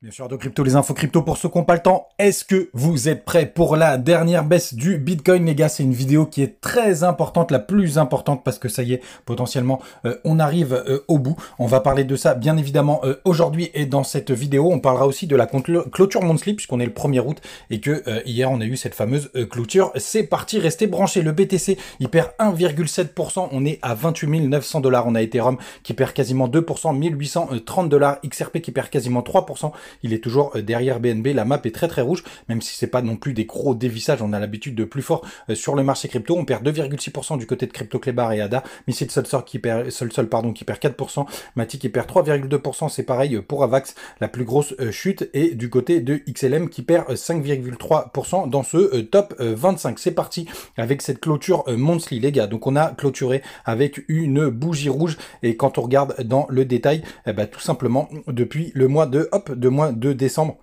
Bien sûr, de crypto, les infos crypto pour ceux qui n'ont pas le temps. Est-ce que vous êtes prêts pour la dernière baisse du Bitcoin, les gars C'est une vidéo qui est très importante, la plus importante, parce que ça y est, potentiellement, euh, on arrive euh, au bout. On va parler de ça, bien évidemment, euh, aujourd'hui et dans cette vidéo. On parlera aussi de la clôture monthly, puisqu'on est le 1er août et que hier, on a eu cette fameuse clôture. C'est parti, restez branchés. Le BTC, il perd 1,7%. On est à 28 900 dollars. On a Ethereum qui perd quasiment 2%, 1830 dollars. XRP qui perd quasiment 3% il est toujours euh, derrière BNB. La map est très très rouge, même si c'est pas non plus des gros dévissages. On a l'habitude de plus fort euh, sur le marché crypto. On perd 2,6% du côté de Crypto Clebar et ADA. Missile Sol Sol qui perd, Sol pardon, qui perd 4%. Matic qui perd 3,2%. C'est pareil euh, pour Avax. La plus grosse chute et du côté de XLM qui perd 5,3% dans ce top 25. C'est parti avec cette clôture monthly, les gars. Donc on a clôturé avec une bougie rouge. Et quand on regarde dans le détail, eh ben, tout simplement depuis le mois de, hop, de de décembre.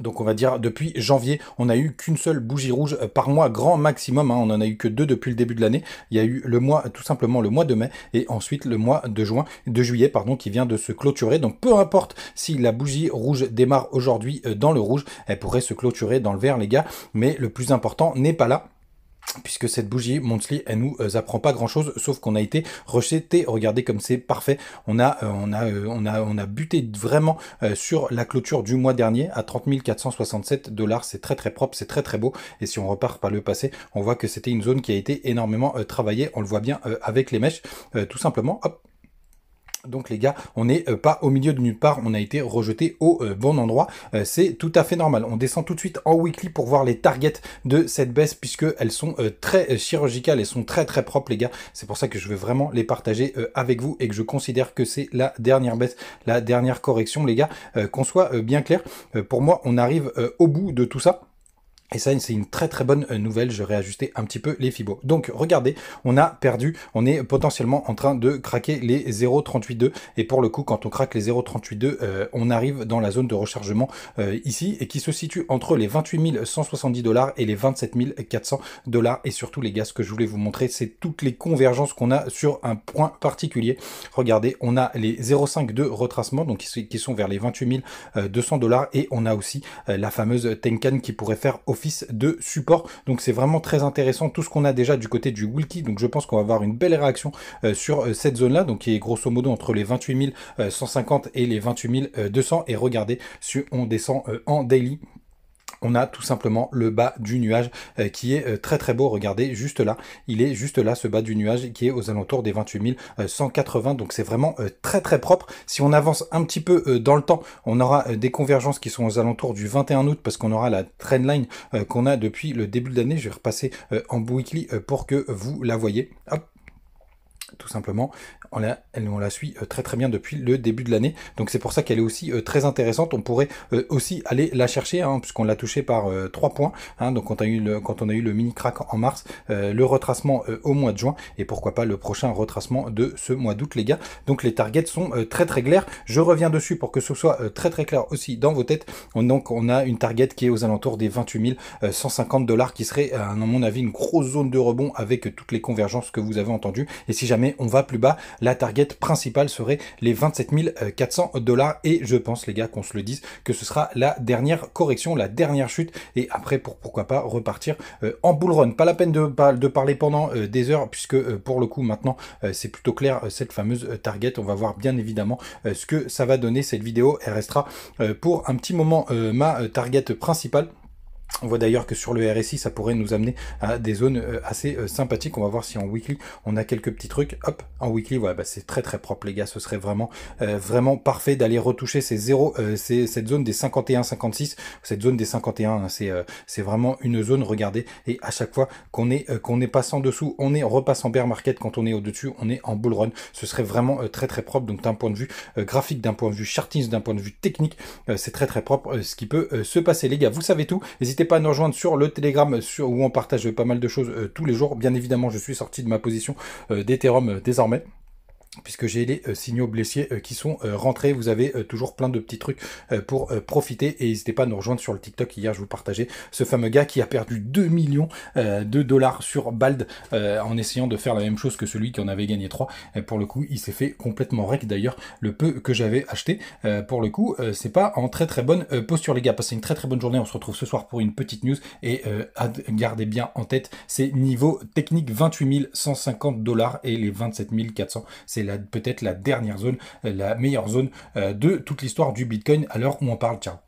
Donc on va dire depuis janvier, on n'a eu qu'une seule bougie rouge euh, par mois, grand maximum. Hein. on n'en a eu que deux depuis le début de l'année. Il y a eu le mois, tout simplement le mois de mai, et ensuite le mois de juin, de juillet, pardon, qui vient de se clôturer. Donc peu importe si la bougie rouge démarre aujourd'hui euh, dans le rouge, elle pourrait se clôturer dans le vert, les gars. Mais le plus important n'est pas là puisque cette bougie Monthly, elle nous euh, apprend pas grand chose, sauf qu'on a été rejeté. Regardez comme c'est parfait. On a, euh, on a, euh, on a, on a buté vraiment sur la clôture du mois dernier à 30 467 dollars. C'est très très propre, c'est très très beau. Et si on repart par le passé, on voit que c'était une zone qui a été énormément travaillée. On le voit bien avec les mèches, tout simplement. Hop, donc les gars, on n'est euh, pas au milieu de nulle part, on a été rejeté au euh, bon endroit. Euh, c'est tout à fait normal. On descend tout de suite en weekly pour voir les targets de cette baisse puisque elles sont très chirurgicales, elles sont très très propres les gars. C'est pour ça que je veux vraiment les partager avec vous et que je considère que c'est la dernière baisse, la dernière correction les gars. qu'on soit bien clair, pour moi on arrive au bout de tout ça. Et ça, c'est une très très bonne euh, nouvelle. Je réajustais un petit peu les fibos. Donc, regardez, on a perdu. On est potentiellement en train de craquer les 0,382. Et pour le coup, quand on craque les 0,382, euh, on arrive dans la zone de rechargement euh, ici et qui se situe entre les 28 170 dollars et les 27 400 dollars. Et surtout, les gars, ce que je voulais vous montrer, c'est toutes les convergences qu'on a sur un point particulier. Regardez, on a les 0,5 de retracement, donc qui sont vers les 28 200 dollars. Et on a aussi la fameuse Tenkan qui pourrait faire au de support. Donc c'est vraiment très intéressant tout ce qu'on a déjà du côté du Wilkie. Donc je pense qu'on va avoir une belle réaction euh, sur euh, cette zone-là, donc qui est grosso modo entre les 28 150 euh, et les 28 200. Et regardez si on descend en daily on a tout simplement le bas du nuage euh, qui est euh, très très beau. Regardez juste là, il est juste là ce bas du nuage qui est aux alentours des 28 180. Euh, Donc c'est vraiment très très propre. Si on avance un petit peu dans le temps, on aura des convergences qui sont aux alentours du 21 août parce qu'on aura la line qu'on a depuis le début de l'année. Je vais repasser en weekly pour que vous la voyez. Hop tout simplement on la, on la suit euh, très très bien depuis le début de l'année. Donc c'est pour ça qu'elle est aussi euh, très intéressante. On pourrait euh, aussi aller la chercher, hein, puisqu'on l'a touchée par trois points. Hein. donc quand on, a eu le, quand on a eu le mini crack en mars, le retracement au mois de juin, et pourquoi pas le prochain retracement de ce mois d'août, les gars. Donc les targets sont très très clairs. Je reviens dessus pour que ce soit très très clair aussi dans vos têtes. donc on a une target qui est aux alentours des 28 150 dollars, qui serait à mon avis une grosse zone de rebond avec toutes les convergences que vous avez entendues. Et si jamais on va plus bas, la target principale serait les 27 400 euh, dollars. Et je pense, les gars, qu'on se le dise, que ce sera la dernière correction, la dernière chute. Et après, pour pourquoi pas repartir euh, en bull run. Pas la peine de, de parler pendant euh, des heures, puisque pour le coup, maintenant, c'est plutôt clair cette fameuse target. On va voir bien évidemment ce que ça va donner. Cette vidéo, elle restera pour un petit moment ma target principale on voit d'ailleurs que sur le RSI, ça pourrait nous amener à des zones euh, assez euh, sympathiques. On va voir si en weekly, on a quelques petits trucs. Hop, en weekly, voilà, bah, c'est très très propre les gars. Ce serait vraiment euh, vraiment parfait d'aller retoucher ces 0, cette zone des 51-56. Cette zone des 51, hein, c'est vraiment une zone, regardez. Et à chaque fois qu'on est, qu'on est passant dessous, on est repassant bear market. Quand on est au-dessus, on est en bull run. Ce serait vraiment très très propre. Donc d'un point de vue graphique, d'un point de vue charting, d'un point de vue technique, c'est très très propre ce qui peut se passer. Les gars, vous savez tout. N'hésitez N'hésitez pas à nous rejoindre sur le Telegram sur, où on partage pas mal de choses euh, tous les jours. Bien évidemment, je suis sorti de ma position euh, d'Ethereum euh, désormais puisque j'ai les euh, signaux blessés euh, qui sont euh, rentrés. Vous avez toujours plein de petits trucs pour profiter et n'hésitez pas à nous rejoindre sur le TikTok. Hier, je vous partageais ce fameux gars qui a perdu 2 millions de dollars sur Bald en essayant de faire la même chose que celui qui en avait gagné 3. pour le coup, il s'est fait complètement rec. D'ailleurs, le peu que j'avais acheté, pour le coup, c'est pas en très très bonne posture, les gars. Passez une très très bonne journée. On se retrouve ce soir pour une petite news et gardez bien en tête ces niveaux techniques 28 150 dollars et les 27 400 c'est peut-être la dernière zone, euh, la meilleure zone euh, de toute l'histoire du Bitcoin à l'heure où on parle. Ciao